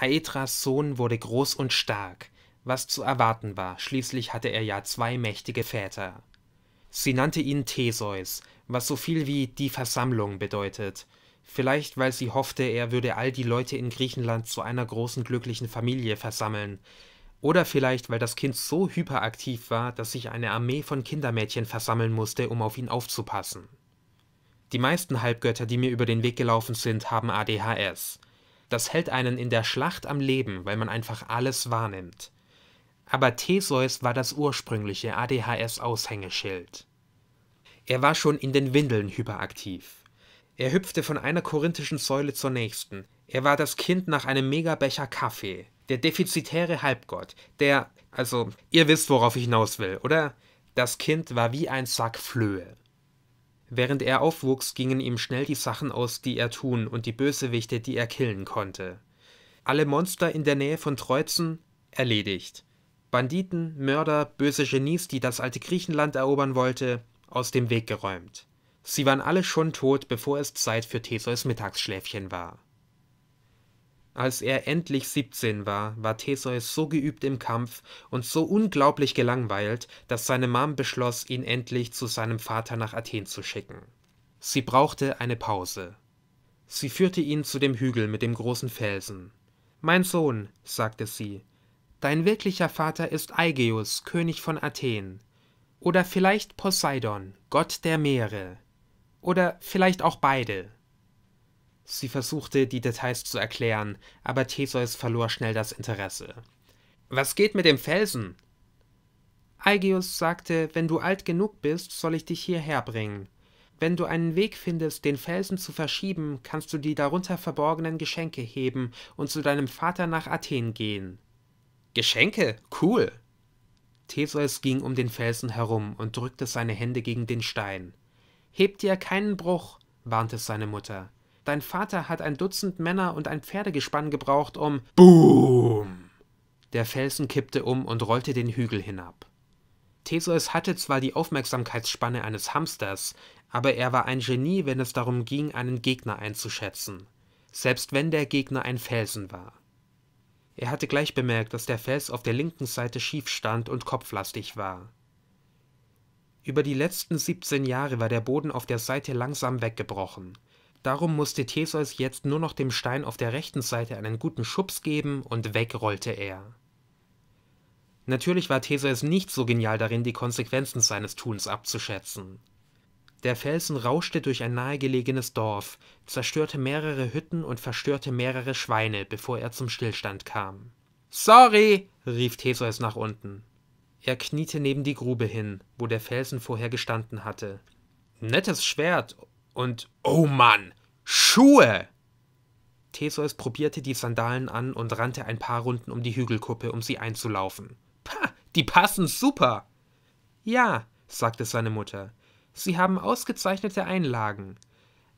Aetras Sohn wurde groß und stark, was zu erwarten war, schließlich hatte er ja zwei mächtige Väter. Sie nannte ihn Theseus, was so viel wie die Versammlung bedeutet, vielleicht weil sie hoffte, er würde all die Leute in Griechenland zu einer großen glücklichen Familie versammeln, oder vielleicht weil das Kind so hyperaktiv war, dass sich eine Armee von Kindermädchen versammeln musste, um auf ihn aufzupassen. Die meisten Halbgötter, die mir über den Weg gelaufen sind, haben ADHS. Das hält einen in der Schlacht am Leben, weil man einfach alles wahrnimmt. Aber Theseus war das ursprüngliche ADHS-Aushängeschild. Er war schon in den Windeln hyperaktiv. Er hüpfte von einer korinthischen Säule zur nächsten. Er war das Kind nach einem Megabecher Kaffee. Der defizitäre Halbgott. Der, also, ihr wisst, worauf ich hinaus will, oder? Das Kind war wie ein Sack Flöhe. Während er aufwuchs, gingen ihm schnell die Sachen aus, die er tun und die Bösewichte, die er killen konnte. Alle Monster in der Nähe von Treuzen? erledigt. Banditen, Mörder, böse Genies, die das alte Griechenland erobern wollte, aus dem Weg geräumt. Sie waren alle schon tot, bevor es Zeit für Theseus Mittagsschläfchen war. Als er endlich 17 war, war Theseus so geübt im Kampf und so unglaublich gelangweilt, dass seine Mom beschloss, ihn endlich zu seinem Vater nach Athen zu schicken. Sie brauchte eine Pause. Sie führte ihn zu dem Hügel mit dem großen Felsen. Mein Sohn, sagte sie, dein wirklicher Vater ist Aigeus, König von Athen. Oder vielleicht Poseidon, Gott der Meere. Oder vielleicht auch beide. Sie versuchte, die Details zu erklären, aber Theseus verlor schnell das Interesse. Was geht mit dem Felsen? Aigeus sagte, wenn du alt genug bist, soll ich dich hierher bringen. Wenn du einen Weg findest, den Felsen zu verschieben, kannst du die darunter verborgenen Geschenke heben und zu deinem Vater nach Athen gehen. Geschenke? Cool! Theseus ging um den Felsen herum und drückte seine Hände gegen den Stein. Heb dir keinen Bruch, warnte seine Mutter. Dein Vater hat ein Dutzend Männer und ein Pferdegespann gebraucht, um. Boom! Der Felsen kippte um und rollte den Hügel hinab. Theseus hatte zwar die Aufmerksamkeitsspanne eines Hamsters, aber er war ein Genie, wenn es darum ging, einen Gegner einzuschätzen, selbst wenn der Gegner ein Felsen war. Er hatte gleich bemerkt, dass der Fels auf der linken Seite schief stand und kopflastig war. Über die letzten siebzehn Jahre war der Boden auf der Seite langsam weggebrochen. Darum musste Theseus jetzt nur noch dem Stein auf der rechten Seite einen guten Schubs geben und wegrollte er. Natürlich war Theseus nicht so genial darin, die Konsequenzen seines Tuns abzuschätzen. Der Felsen rauschte durch ein nahegelegenes Dorf, zerstörte mehrere Hütten und verstörte mehrere Schweine, bevor er zum Stillstand kam. Sorry! rief Theseus nach unten. Er kniete neben die Grube hin, wo der Felsen vorher gestanden hatte. Nettes Schwert, und oh Mann, Schuhe! Theseus probierte die Sandalen an und rannte ein paar Runden um die Hügelkuppe, um sie einzulaufen. Pah, die passen super! Ja, sagte seine Mutter, sie haben ausgezeichnete Einlagen.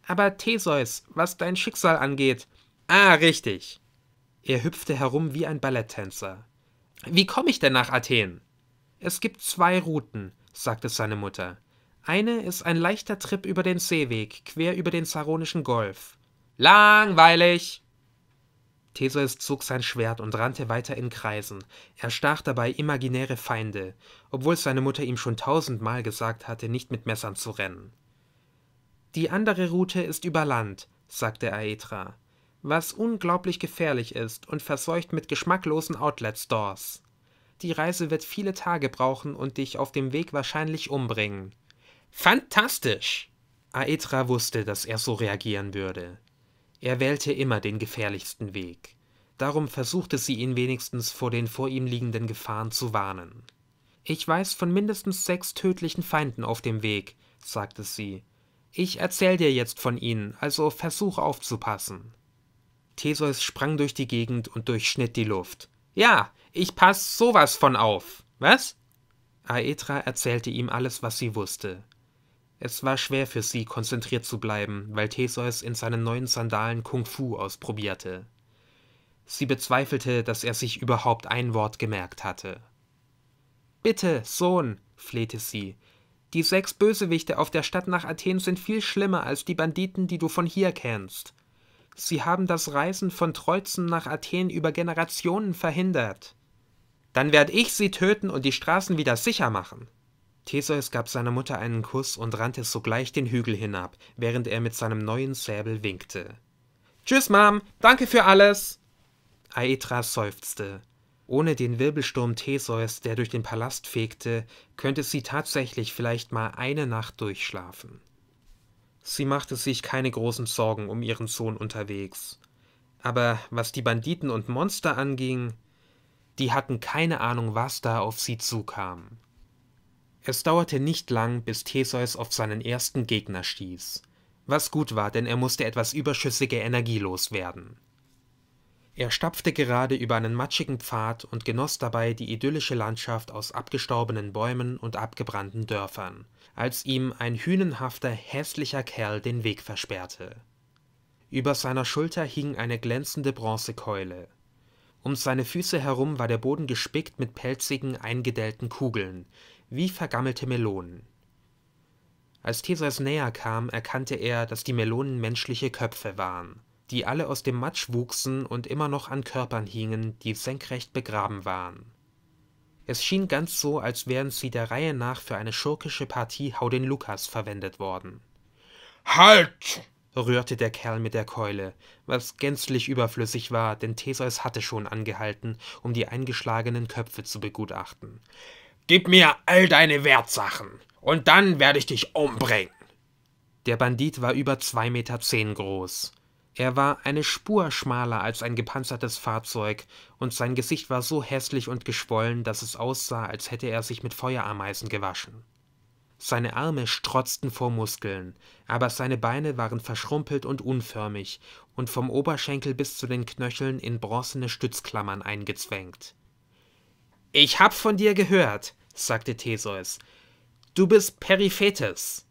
Aber Theseus, was dein Schicksal angeht. Ah, richtig. Er hüpfte herum wie ein Balletttänzer. Wie komme ich denn nach Athen? Es gibt zwei Routen, sagte seine Mutter. Eine ist ein leichter Trip über den Seeweg, quer über den Saronischen Golf. Langweilig! Theseus zog sein Schwert und rannte weiter in Kreisen. Er stach dabei imaginäre Feinde, obwohl seine Mutter ihm schon tausendmal gesagt hatte, nicht mit Messern zu rennen. Die andere Route ist über Land, sagte Aetra, was unglaublich gefährlich ist und verseucht mit geschmacklosen Outlet-Stores. Die Reise wird viele Tage brauchen und dich auf dem Weg wahrscheinlich umbringen. Fantastisch! Aetra wusste, dass er so reagieren würde. Er wählte immer den gefährlichsten Weg. Darum versuchte sie ihn wenigstens vor den vor ihm liegenden Gefahren zu warnen. Ich weiß von mindestens sechs tödlichen Feinden auf dem Weg, sagte sie. Ich erzähl dir jetzt von ihnen, also versuch aufzupassen. Theseus sprang durch die Gegend und durchschnitt die Luft. Ja, ich pass sowas von auf. Was? Aetra erzählte ihm alles, was sie wusste. Es war schwer für sie, konzentriert zu bleiben, weil Theseus in seinen neuen Sandalen Kung Fu ausprobierte. Sie bezweifelte, dass er sich überhaupt ein Wort gemerkt hatte. Bitte, Sohn, flehte sie, die sechs Bösewichte auf der Stadt nach Athen sind viel schlimmer als die Banditen, die du von hier kennst. Sie haben das Reisen von Treuzen nach Athen über Generationen verhindert. Dann werde ich sie töten und die Straßen wieder sicher machen. Theseus gab seiner Mutter einen Kuss und rannte sogleich den Hügel hinab, während er mit seinem neuen Säbel winkte. Tschüss, Mom, danke für alles! Aetra seufzte. Ohne den Wirbelsturm Theseus, der durch den Palast fegte, könnte sie tatsächlich vielleicht mal eine Nacht durchschlafen. Sie machte sich keine großen Sorgen um ihren Sohn unterwegs. Aber was die Banditen und Monster anging, die hatten keine Ahnung, was da auf sie zukam. Es dauerte nicht lang, bis Theseus auf seinen ersten Gegner stieß. Was gut war, denn er musste etwas überschüssige Energie loswerden. Er stapfte gerade über einen matschigen Pfad und genoss dabei die idyllische Landschaft aus abgestorbenen Bäumen und abgebrannten Dörfern, als ihm ein hünenhafter, hässlicher Kerl den Weg versperrte. Über seiner Schulter hing eine glänzende Bronzekeule. Um seine Füße herum war der Boden gespickt mit pelzigen, eingedellten Kugeln, wie vergammelte Melonen. Als Theseus näher kam, erkannte er, dass die Melonen menschliche Köpfe waren, die alle aus dem Matsch wuchsen und immer noch an Körpern hingen, die senkrecht begraben waren. Es schien ganz so, als wären sie der Reihe nach für eine schurkische Partie Hau den Lukas verwendet worden. Halt! rührte der Kerl mit der Keule, was gänzlich überflüssig war, denn Theseus hatte schon angehalten, um die eingeschlagenen Köpfe zu begutachten. Gib mir all deine Wertsachen, und dann werde ich dich umbringen. Der Bandit war über zwei Meter zehn groß. Er war eine Spur schmaler als ein gepanzertes Fahrzeug, und sein Gesicht war so hässlich und geschwollen, dass es aussah, als hätte er sich mit Feuerameisen gewaschen. Seine Arme strotzten vor Muskeln, aber seine Beine waren verschrumpelt und unförmig und vom Oberschenkel bis zu den Knöcheln in bronzene Stützklammern eingezwängt. Ich hab von dir gehört, sagte Theseus. Du bist Periphetes.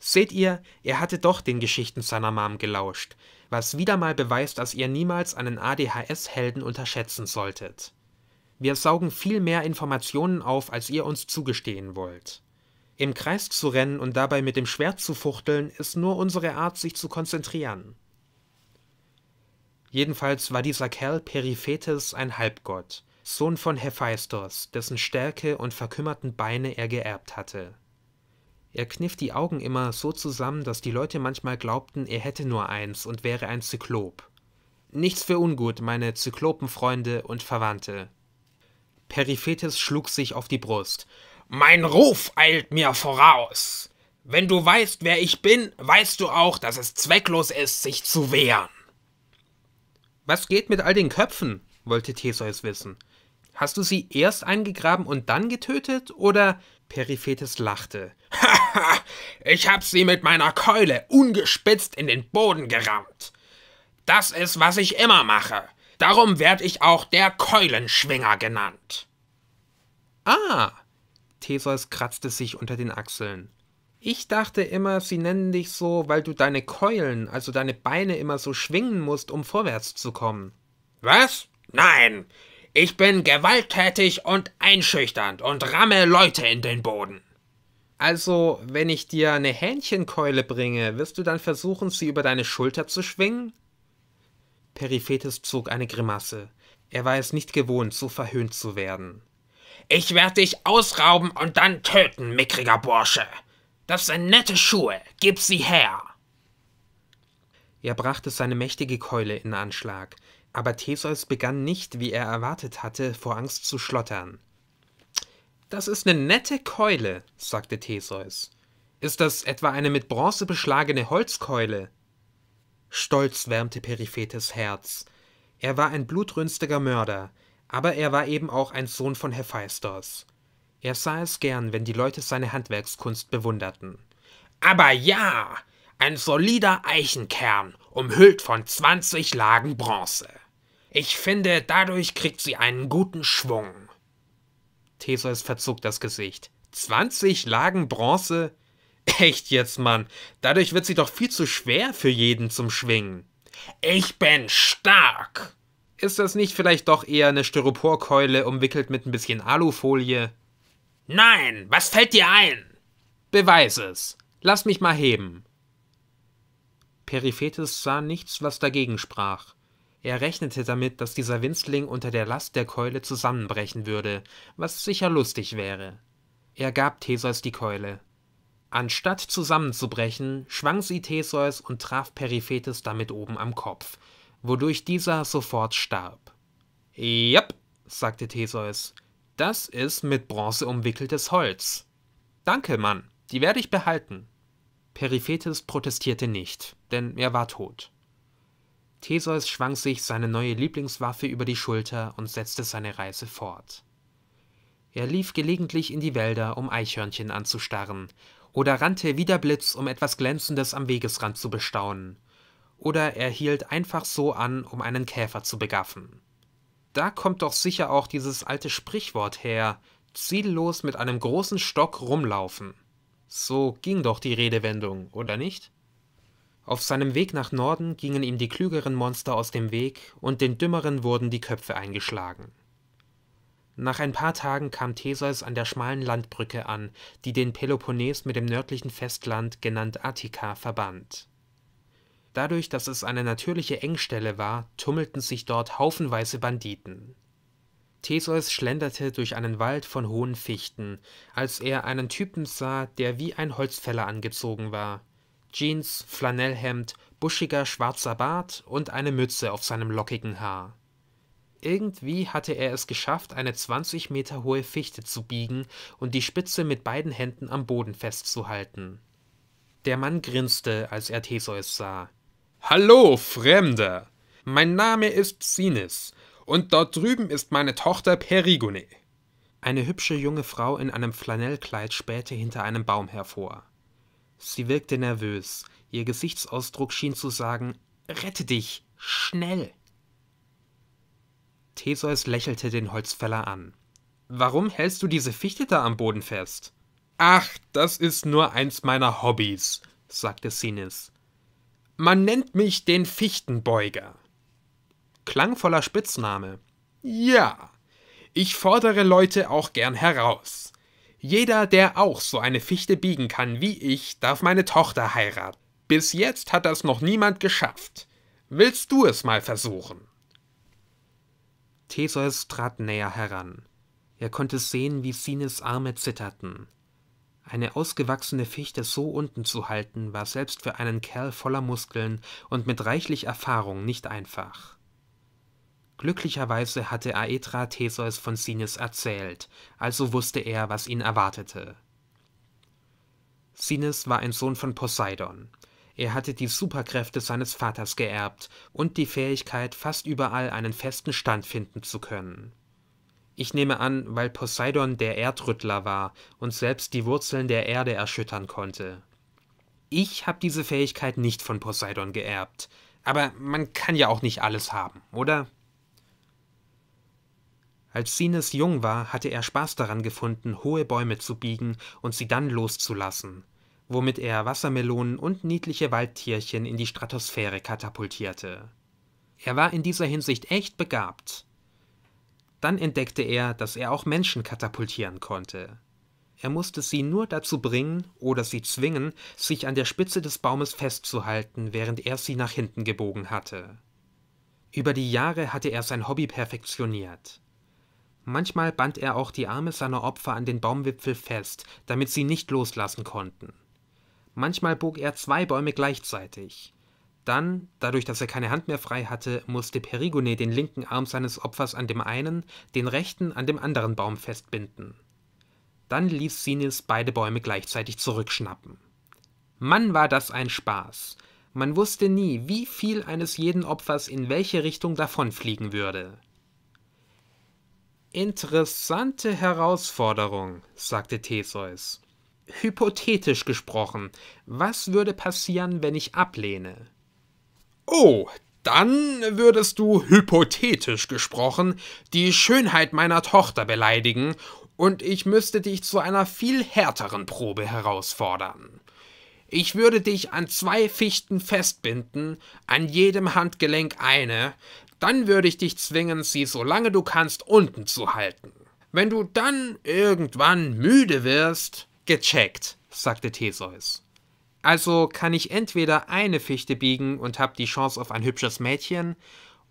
Seht ihr, er hatte doch den Geschichten seiner Mom gelauscht, was wieder mal beweist, dass ihr niemals einen ADHS-Helden unterschätzen solltet. Wir saugen viel mehr Informationen auf, als ihr uns zugestehen wollt. Im Kreis zu rennen und dabei mit dem Schwert zu fuchteln, ist nur unsere Art, sich zu konzentrieren. Jedenfalls war dieser Kerl Periphetes ein Halbgott. Sohn von Hephaistos, dessen Stärke und verkümmerten Beine er geerbt hatte. Er kniff die Augen immer so zusammen, dass die Leute manchmal glaubten, er hätte nur eins und wäre ein Zyklop. Nichts für ungut, meine Zyklopenfreunde und Verwandte. Periphetes schlug sich auf die Brust. Mein Ruf eilt mir voraus. Wenn du weißt, wer ich bin, weißt du auch, dass es zwecklos ist, sich zu wehren. Was geht mit all den Köpfen? wollte Theseus wissen. Hast du sie erst eingegraben und dann getötet oder? Periphetes lachte. Haha, ich hab sie mit meiner Keule ungespitzt in den Boden gerammt. Das ist, was ich immer mache. Darum werd ich auch der Keulenschwinger genannt. Ah! Theseus kratzte sich unter den Achseln. Ich dachte immer, sie nennen dich so, weil du deine Keulen, also deine Beine immer so schwingen musst, um vorwärts zu kommen. Was? Nein, ich bin gewalttätig und einschüchternd und ramme Leute in den Boden. Also, wenn ich dir eine Hähnchenkeule bringe, wirst du dann versuchen, sie über deine Schulter zu schwingen? Periphetes zog eine Grimasse. Er war es nicht gewohnt, so verhöhnt zu werden. Ich werde dich ausrauben und dann töten, mickriger Bursche. Das sind nette Schuhe, gib sie her. Er brachte seine mächtige Keule in Anschlag aber Theseus begann nicht, wie er erwartet hatte, vor Angst zu schlottern. Das ist eine nette Keule, sagte Theseus. Ist das etwa eine mit Bronze beschlagene Holzkeule? Stolz wärmte Periphetes Herz. Er war ein blutrünstiger Mörder, aber er war eben auch ein Sohn von Hephaistos. Er sah es gern, wenn die Leute seine Handwerkskunst bewunderten. Aber ja, ein solider Eichenkern umhüllt von 20 Lagen Bronze. Ich finde, dadurch kriegt sie einen guten Schwung. Theseus verzog das Gesicht. 20 Lagen Bronze? Echt jetzt, Mann. Dadurch wird sie doch viel zu schwer für jeden zum Schwingen. Ich bin stark! Ist das nicht vielleicht doch eher eine Styroporkeule umwickelt mit ein bisschen Alufolie? Nein, was fällt dir ein? Beweis es. Lass mich mal heben. Periphetes sah nichts, was dagegen sprach. Er rechnete damit, dass dieser Winzling unter der Last der Keule zusammenbrechen würde, was sicher lustig wäre. Er gab Theseus die Keule. Anstatt zusammenzubrechen, schwang sie Theseus und traf Periphetes damit oben am Kopf, wodurch dieser sofort starb. Jep, sagte Theseus, das ist mit Bronze umwickeltes Holz. Danke, Mann, die werde ich behalten. Periphetes protestierte nicht, denn er war tot. Theseus schwang sich seine neue Lieblingswaffe über die Schulter und setzte seine Reise fort. Er lief gelegentlich in die Wälder, um Eichhörnchen anzustarren, oder rannte wie der Blitz, um etwas Glänzendes am Wegesrand zu bestaunen, oder er hielt einfach so an, um einen Käfer zu begaffen. Da kommt doch sicher auch dieses alte Sprichwort her, ziellos mit einem großen Stock rumlaufen. So ging doch die Redewendung, oder nicht? Auf seinem Weg nach Norden gingen ihm die klügeren Monster aus dem Weg und den dümmeren wurden die Köpfe eingeschlagen. Nach ein paar Tagen kam Theseus an der schmalen Landbrücke an, die den Peloponnes mit dem nördlichen Festland, genannt Attika, verband. Dadurch, dass es eine natürliche Engstelle war, tummelten sich dort haufenweise Banditen. Theseus schlenderte durch einen Wald von hohen Fichten, als er einen Typen sah, der wie ein Holzfäller angezogen war. Jeans, Flanellhemd, buschiger schwarzer Bart und eine Mütze auf seinem lockigen Haar. Irgendwie hatte er es geschafft, eine 20 Meter hohe Fichte zu biegen und die Spitze mit beiden Händen am Boden festzuhalten. Der Mann grinste, als er Theseus sah. Hallo, Fremder! Mein Name ist Sinis und dort drüben ist meine Tochter Perigone. Eine hübsche junge Frau in einem Flanellkleid spähte hinter einem Baum hervor. Sie wirkte nervös, ihr Gesichtsausdruck schien zu sagen Rette dich. Schnell. Theseus lächelte den Holzfäller an. Warum hältst du diese Fichte da am Boden fest? Ach, das ist nur eins meiner Hobbys, sagte Sinis. Man nennt mich den Fichtenbeuger klangvoller Spitzname. Ja, ich fordere Leute auch gern heraus. Jeder, der auch so eine Fichte biegen kann wie ich, darf meine Tochter heiraten. Bis jetzt hat das noch niemand geschafft. Willst du es mal versuchen? Theseus trat näher heran. Er konnte sehen, wie Sines Arme zitterten. Eine ausgewachsene Fichte so unten zu halten, war selbst für einen Kerl voller Muskeln und mit reichlich Erfahrung nicht einfach. Glücklicherweise hatte Aetra Theseus von Sinis erzählt, also wusste er, was ihn erwartete. Sinis war ein Sohn von Poseidon. Er hatte die Superkräfte seines Vaters geerbt und die Fähigkeit, fast überall einen festen Stand finden zu können. Ich nehme an, weil Poseidon der Erdrüttler war und selbst die Wurzeln der Erde erschüttern konnte. Ich habe diese Fähigkeit nicht von Poseidon geerbt, aber man kann ja auch nicht alles haben, oder? Als Sines jung war, hatte er Spaß daran gefunden, hohe Bäume zu biegen und sie dann loszulassen, womit er Wassermelonen und niedliche Waldtierchen in die Stratosphäre katapultierte. Er war in dieser Hinsicht echt begabt. Dann entdeckte er, dass er auch Menschen katapultieren konnte. Er musste sie nur dazu bringen oder sie zwingen, sich an der Spitze des Baumes festzuhalten, während er sie nach hinten gebogen hatte. Über die Jahre hatte er sein Hobby perfektioniert. Manchmal band er auch die Arme seiner Opfer an den Baumwipfel fest, damit sie nicht loslassen konnten. Manchmal bog er zwei Bäume gleichzeitig. Dann, dadurch, dass er keine Hand mehr frei hatte, musste Perigone den linken Arm seines Opfers an dem einen, den rechten an dem anderen Baum festbinden. Dann ließ Sinis beide Bäume gleichzeitig zurückschnappen. Mann, war das ein Spaß! Man wusste nie, wie viel eines jeden Opfers in welche Richtung davonfliegen würde. Interessante Herausforderung, sagte Theseus. Hypothetisch gesprochen, was würde passieren, wenn ich ablehne? Oh, dann würdest du hypothetisch gesprochen die Schönheit meiner Tochter beleidigen und ich müsste dich zu einer viel härteren Probe herausfordern. Ich würde dich an zwei Fichten festbinden, an jedem Handgelenk eine, dann würde ich dich zwingen, sie solange du kannst unten zu halten. Wenn du dann irgendwann müde wirst, gecheckt, sagte Theseus. Also kann ich entweder eine Fichte biegen und hab die Chance auf ein hübsches Mädchen,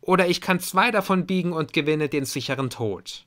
oder ich kann zwei davon biegen und gewinne den sicheren Tod.